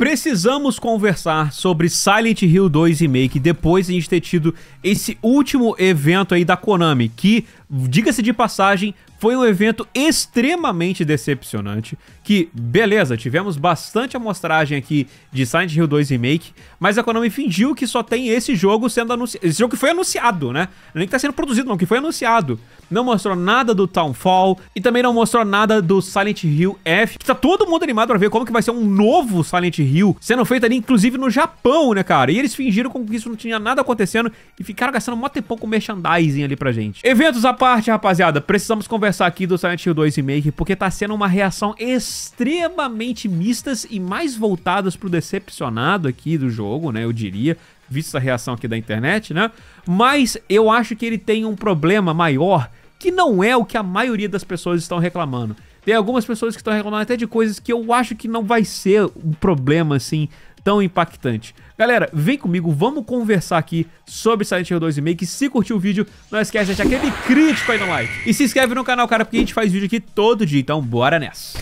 Precisamos conversar sobre Silent Hill 2 Remake depois de a gente ter tido esse último evento aí da Konami, que, diga-se de passagem, foi um evento extremamente decepcionante, que, beleza, tivemos bastante amostragem aqui de Silent Hill 2 Remake, mas a Konami fingiu que só tem esse jogo sendo anunciado, esse jogo que foi anunciado, né? Nem que tá sendo produzido, não, que foi anunciado. Não mostrou nada do Townfall e também não mostrou nada do Silent Hill F, que tá todo mundo animado pra ver como que vai ser um novo Silent Hill, sendo feito ali, inclusive, no Japão, né, cara? E eles fingiram como que isso não tinha nada acontecendo e ficaram gastando mó tempão com merchandising ali pra gente. Eventos à parte, rapaziada, precisamos conversar conversar aqui do Silent Hill 2 Remake, porque tá sendo uma reação extremamente mistas e mais voltadas pro decepcionado aqui do jogo, né, eu diria, visto a reação aqui da internet, né? Mas eu acho que ele tem um problema maior, que não é o que a maioria das pessoas estão reclamando. Tem algumas pessoas que estão reclamando até de coisas que eu acho que não vai ser um problema, assim, tão impactante. Galera, vem comigo, vamos conversar aqui sobre Silent Hill 2 Remake. Se curtiu o vídeo, não esquece de deixar aquele crítico aí no like. E se inscreve no canal, cara, porque a gente faz vídeo aqui todo dia, então bora nessa.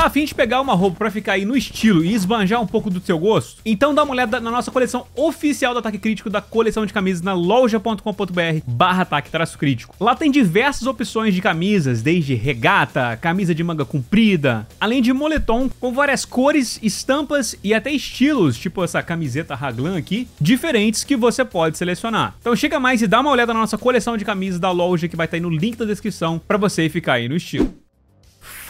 Tá afim de pegar uma roupa pra ficar aí no estilo e esbanjar um pouco do seu gosto? Então dá uma olhada na nossa coleção oficial do Ataque Crítico da coleção de camisas na loja.com.br barra ataque traço crítico. Lá tem diversas opções de camisas, desde regata, camisa de manga comprida, além de moletom com várias cores, estampas e até estilos, tipo essa camiseta raglan aqui, diferentes que você pode selecionar. Então chega mais e dá uma olhada na nossa coleção de camisas da loja que vai estar tá aí no link da descrição para você ficar aí no estilo.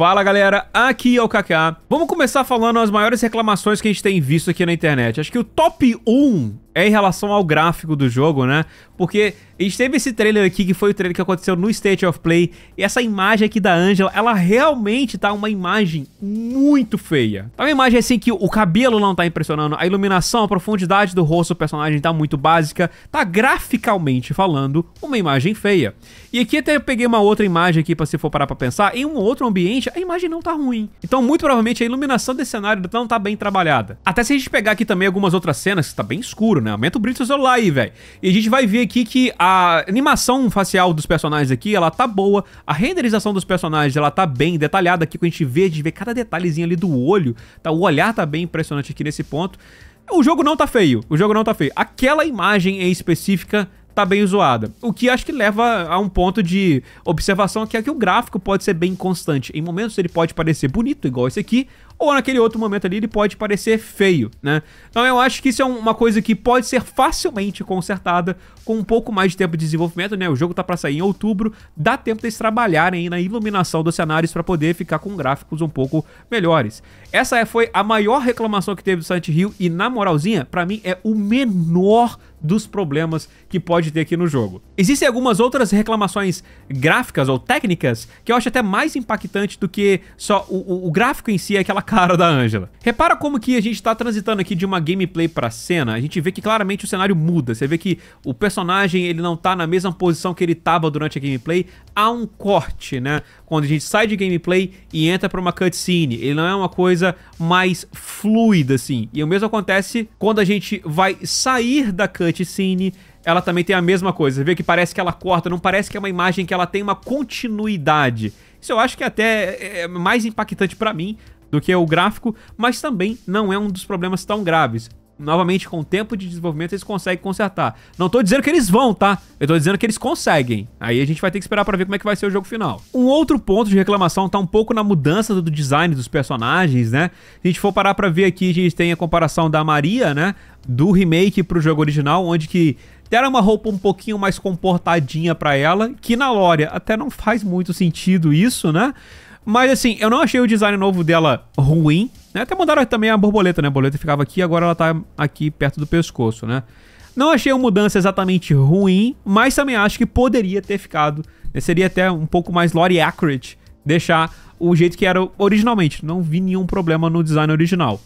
Fala galera, aqui é o Kaká. Vamos começar falando as maiores reclamações que a gente tem visto aqui na internet. Acho que o top 1 é em relação ao gráfico do jogo, né? Porque a gente teve esse trailer aqui, que foi o trailer que aconteceu no State of Play, e essa imagem aqui da Angela, ela realmente tá uma imagem muito feia. Tá uma imagem assim que o cabelo não tá impressionando, a iluminação, a profundidade do rosto do personagem tá muito básica, tá graficalmente falando, uma imagem feia. E aqui até eu peguei uma outra imagem aqui, pra se for parar pra pensar, em um outro ambiente, a imagem não tá ruim. Então, muito provavelmente, a iluminação desse cenário não tá bem trabalhada. Até se a gente pegar aqui também algumas outras cenas, que tá bem escuro, barulho, né? Aumenta o brilho do seu celular aí, velho. E a gente vai ver aqui que a animação facial dos personagens aqui, ela tá boa. A renderização dos personagens, ela tá bem detalhada aqui, com a gente vê, a gente vê cada detalhezinho ali do olho. Tá? O olhar tá bem impressionante aqui nesse ponto. O jogo não tá feio, o jogo não tá feio. Aquela imagem em específica tá bem zoada. O que acho que leva a um ponto de observação aqui é que o gráfico pode ser bem constante. Em momentos ele pode parecer bonito, igual esse aqui, ou naquele outro momento ali ele pode parecer feio, né? Então eu acho que isso é uma coisa que pode ser facilmente consertada com um pouco mais de tempo de desenvolvimento, né? O jogo tá para sair em outubro, dá tempo deles trabalharem na iluminação dos cenários para poder ficar com gráficos um pouco melhores. Essa é, foi a maior reclamação que teve do Silent Hill e na moralzinha, para mim é o menor dos problemas que pode ter aqui no jogo. Existem algumas outras reclamações gráficas ou técnicas que eu acho até mais impactante do que só o, o, gráfico em si, aquela cara da Angela. Repara como que a gente tá transitando aqui de uma gameplay pra cena, a gente vê que claramente o cenário muda, você vê que o personagem ele não tá na mesma posição que ele tava durante a gameplay, há um corte, né? Quando a gente sai de gameplay e entra pra uma cutscene, ele não é uma coisa mais fluida assim, e o mesmo acontece quando a gente vai sair da cutscene ela também tem a mesma coisa. Você vê que parece que ela corta, não parece que é uma imagem que ela tem uma continuidade. Isso eu acho que até é, é mais impactante para mim do que o gráfico, mas também não é um dos problemas tão graves. Novamente, com o tempo de desenvolvimento, eles conseguem consertar. Não tô dizendo que eles vão, tá? Eu tô dizendo que eles conseguem. Aí a gente vai ter que esperar pra ver como é que vai ser o jogo final. Um outro ponto de reclamação tá um pouco na mudança do design dos personagens, né? Se a gente for parar pra ver aqui, a gente tem a comparação da Maria, né? Do remake pro jogo original, onde que deram uma roupa um pouquinho mais comportadinha para ela, que na Lória até não faz muito sentido isso, né? Mas assim, eu não achei o design novo dela ruim. Né? Até mandaram também a borboleta, né? A borboleta ficava aqui, agora ela tá aqui perto do pescoço, né? Não achei a mudança exatamente ruim, mas também acho que poderia ter ficado. Né? Seria até um pouco mais lore accurate deixar o jeito que era originalmente. Não vi nenhum problema no design original.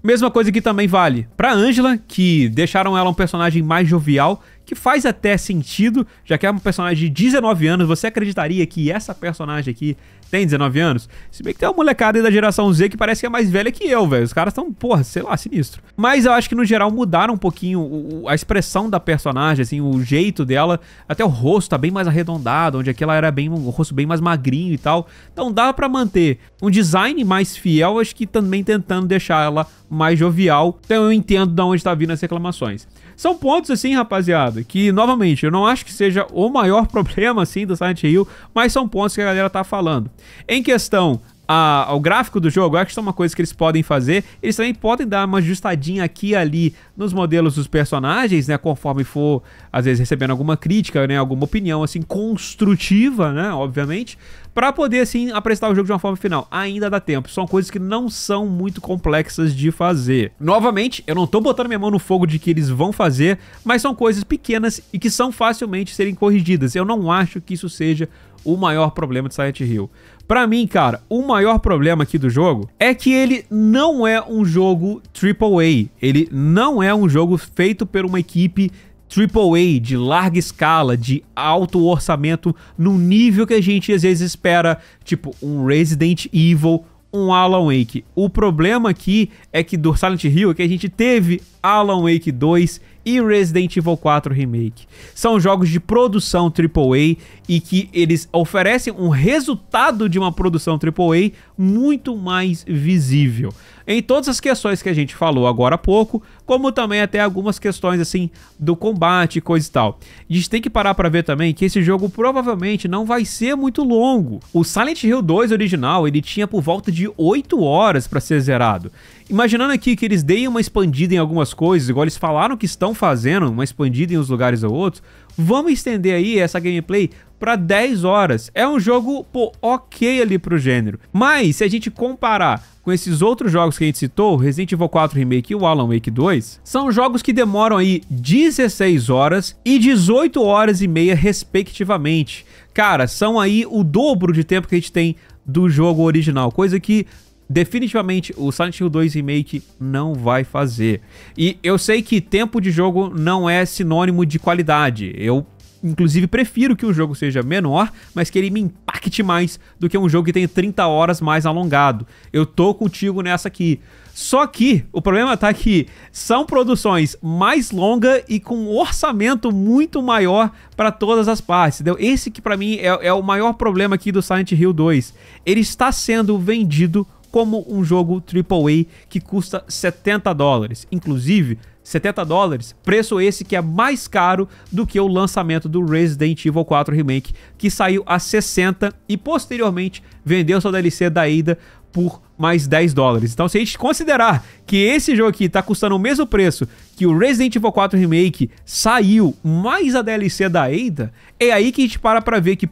Mesma coisa que também vale para Angela, que deixaram ela um personagem mais jovial, que faz até sentido, já que é uma personagem de 19 anos, você acreditaria que essa personagem aqui tem 19 anos. Se bem que tem uma molecada aí da geração Z que parece que é mais velha que eu, velho. Os caras estão, porra, sei lá, sinistro. Mas eu acho que no geral mudaram um pouquinho a expressão da personagem, assim, o jeito dela. Até o rosto tá bem mais arredondado, onde aqui ela era bem um rosto bem mais magrinho e tal. Então dá para manter um design mais fiel, acho que também tentando deixar ela mais jovial. Então eu entendo de onde tá vindo as reclamações. São pontos assim, rapaziada, que novamente, eu não acho que seja o maior problema assim do Silent Hill, mas são pontos que a galera tá falando. Em questão a, ao gráfico do jogo, acho que isso é uma coisa que eles podem fazer. Eles também podem dar uma ajustadinha aqui e ali nos modelos dos personagens, né? Conforme for, às vezes, recebendo alguma crítica, né? Alguma opinião, assim, construtiva, né? Obviamente. para poder, assim, apresentar o jogo de uma forma final. Ainda dá tempo. São coisas que não são muito complexas de fazer. Novamente, eu não tô botando minha mão no fogo de que eles vão fazer, mas são coisas pequenas e que são facilmente serem corrigidas. Eu não acho que isso seja o maior problema de Silent Hill. Pra mim, cara, o maior problema aqui do jogo é que ele não é um jogo AAA. Ele não é um jogo feito por uma equipe AAA de larga escala, de alto orçamento, no nível que a gente às vezes espera, tipo um Resident Evil, um Alan Wake. O problema aqui é que do Silent Hill é que a gente teve Alan Wake 2 e Resident Evil 4 Remake. São jogos de produção AAA e que eles oferecem um resultado de uma produção AAA muito mais visível. Em todas as questões que a gente falou agora há pouco, como também até algumas questões assim do combate e coisa e tal. A gente tem que parar para ver também que esse jogo provavelmente não vai ser muito longo. O Silent Hill 2 original, ele tinha por volta de 8 horas para ser zerado. Imaginando aqui que eles deem uma expandida em algumas coisas, igual eles falaram que estão fazendo, uma expandida em uns lugares ou outros, vamos estender aí essa gameplay para 10 horas. É um jogo, pô, ok ali pro gênero. Mas, se a gente comparar com esses outros jogos que a gente citou, Resident Evil 4 Remake e o Alan Wake 2, são jogos que demoram aí 16 horas e 18 horas e meia, respectivamente. Cara, são aí o dobro de tempo que a gente tem do jogo original, coisa que definitivamente o Silent Hill 2 Remake não vai fazer. E eu sei que tempo de jogo não é sinônimo de qualidade. Eu inclusive prefiro que o jogo seja menor, mas que ele me impacte mais do que um jogo que tenha 30 horas mais alongado. Eu tô contigo nessa aqui. Só que o problema tá que são produções mais longas e com um orçamento muito maior para todas as partes, entendeu? Esse que para mim é, é o maior problema aqui do Silent Hill 2. Ele está sendo vendido como um jogo AAA que custa 70 dólares. Inclusive, 70 dólares, preço esse que é mais caro do que o lançamento do Resident Evil 4 Remake, que saiu a 60 e posteriormente vendeu sua DLC da ida por mais 10 dólares. Então, se a gente considerar que esse jogo aqui tá custando o mesmo preço que o Resident Evil 4 Remake saiu mais a DLC da Ada, é aí que a gente para pra ver que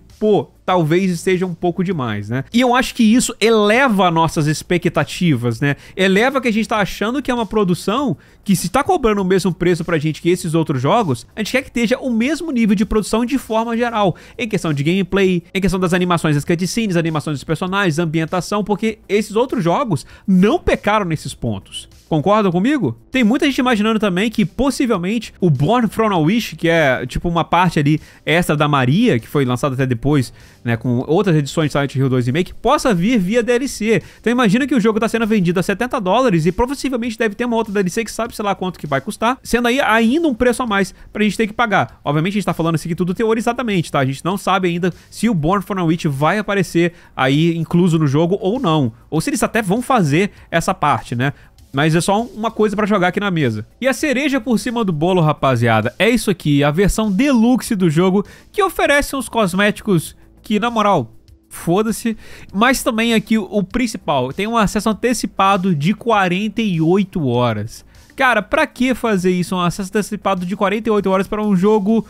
talvez esteja um pouco demais, né? E eu acho que isso eleva nossas expectativas, né? Eleva que a gente tá achando que é uma produção que se tá cobrando o mesmo preço pra gente que esses outros jogos, a gente quer que esteja o mesmo nível de produção de forma geral, em questão de gameplay, em questão das animações das cutscenes, animações dos personagens, ambientação, porque esses outros jogos não pecaram nesses pontos. Concordam comigo? Tem muita gente imaginando também que possivelmente o Born From A Wish, que é tipo uma parte ali extra da Maria, que foi lançada até depois, né, com outras edições de Silent Hill 2 Remake, possa vir via DLC. Então imagina que o jogo está sendo vendido a 70 dólares e possivelmente deve ter uma outra DLC que sabe, sei lá, quanto que vai custar, sendo aí ainda um preço a mais pra gente ter que pagar. Obviamente a gente tá falando isso assim aqui tudo teorizadamente, tá? A gente não sabe ainda se o Born From A Witch vai aparecer aí incluso no jogo ou não. Ou se eles até vão fazer essa parte, né? Mas é só uma coisa para jogar aqui na mesa. E a cereja por cima do bolo, rapaziada, é isso aqui, a versão deluxe do jogo, que oferece uns cosméticos que, na moral, foda-se. Mas também aqui o principal, tem um acesso antecipado de 48 horas. Cara, pra que fazer isso? Um acesso antecipado de 48 horas para um jogo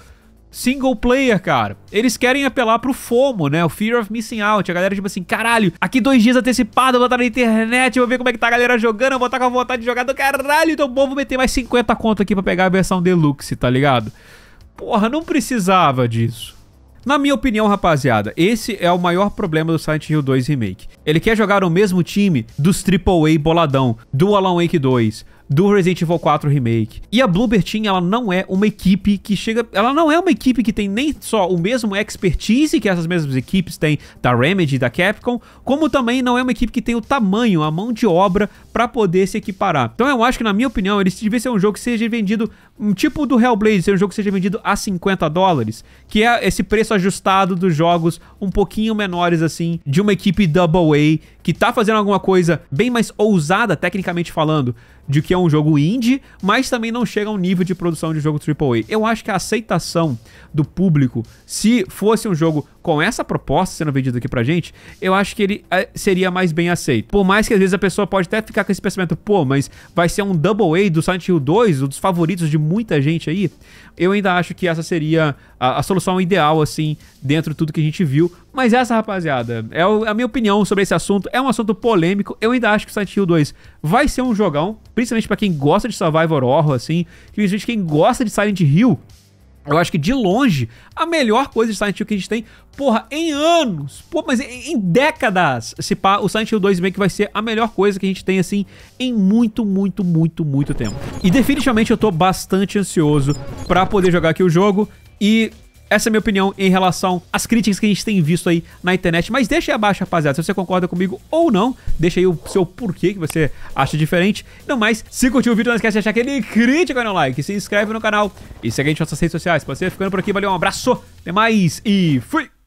single player, cara. Eles querem apelar pro FOMO, né? O Fear of Missing Out. A galera, tipo assim, caralho, aqui dois dias antecipado, eu vou estar na internet, eu vou ver como é que tá a galera jogando, eu vou estar com a vontade de jogar do caralho, então bom, vou meter mais 50 conto aqui pra pegar a versão deluxe, tá ligado? Porra, não precisava disso. Na minha opinião, rapaziada, esse é o maior problema do Silent Hill 2 Remake. Ele quer jogar o mesmo time dos AAA boladão, do Alan Wake 2, do Resident Evil 4 Remake. E a Bluebird Team, ela não é uma equipe que chega... Ela não é uma equipe que tem nem só o mesmo expertise que essas mesmas equipes têm da Remedy e da Capcom, como também não é uma equipe que tem o tamanho, a mão de obra para poder se equiparar. Então eu acho que, na minha opinião, ele devia ser um jogo que seja vendido, um tipo do Hellblade, ser um jogo que seja vendido a 50 dólares, que é esse preço ajustado dos jogos um pouquinho menores, assim, de uma equipe Double A, que tá fazendo alguma coisa bem mais ousada, tecnicamente falando, de que é um jogo indie, mas também não chega ao nível de produção de jogo AAA. Eu acho que a aceitação do público, se fosse um jogo com essa proposta sendo vendida aqui pra gente, eu acho que ele é, seria mais bem aceito. Por mais que às vezes a pessoa pode até ficar com esse pensamento, pô, mas vai ser um Double A do Silent Hill 2, um dos favoritos de muita gente aí. Eu ainda acho que essa seria a, a solução ideal, assim, dentro de tudo que a gente viu. Mas essa, rapaziada, é, é a minha opinião sobre esse assunto. É um assunto polêmico. Eu ainda acho que Silent Hill 2 vai ser um jogão, principalmente para quem gosta de Survivor Horror, assim, principalmente quem gosta de Silent Hill eu acho que de longe a melhor coisa de Silent Hill que a gente tem, porra, em anos, pô, mas em, em décadas, se pá, o Silent Hill 2 meio que vai ser a melhor coisa que a gente tem assim em muito, muito, muito, muito tempo. E definitivamente eu tô bastante ansioso para poder jogar aqui o jogo e essa é a minha opinião em relação às críticas que a gente tem visto aí na internet. Mas deixa aí abaixo, rapaziada, se você concorda comigo ou não. Deixa aí o seu porquê que você acha diferente. Não mais, se curtiu o vídeo, não esquece de deixar aquele crítico aí no like. Se inscreve no canal e segue a gente nas nossas redes sociais. Pode ser ficando por aqui. Valeu, um abraço, até mais e fui!